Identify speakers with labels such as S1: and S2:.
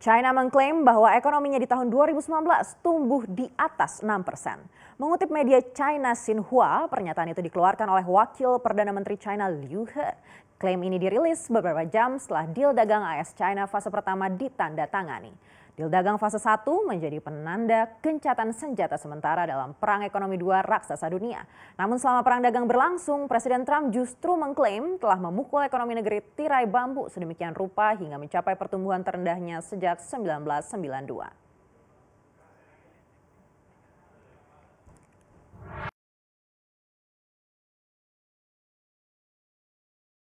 S1: China mengklaim bahwa ekonominya di tahun 2019 tumbuh di atas 6 persen. Mengutip media China Xinhua, pernyataan itu dikeluarkan oleh Wakil Perdana Menteri China Liu He Klaim ini dirilis beberapa jam setelah deal dagang AS China fase pertama ditandatangani. Deal dagang fase 1 menjadi penanda gencatan senjata sementara dalam perang ekonomi dua raksasa dunia. Namun selama perang dagang berlangsung, Presiden Trump justru mengklaim telah memukul ekonomi negeri tirai bambu sedemikian rupa hingga mencapai pertumbuhan terendahnya sejak 1992.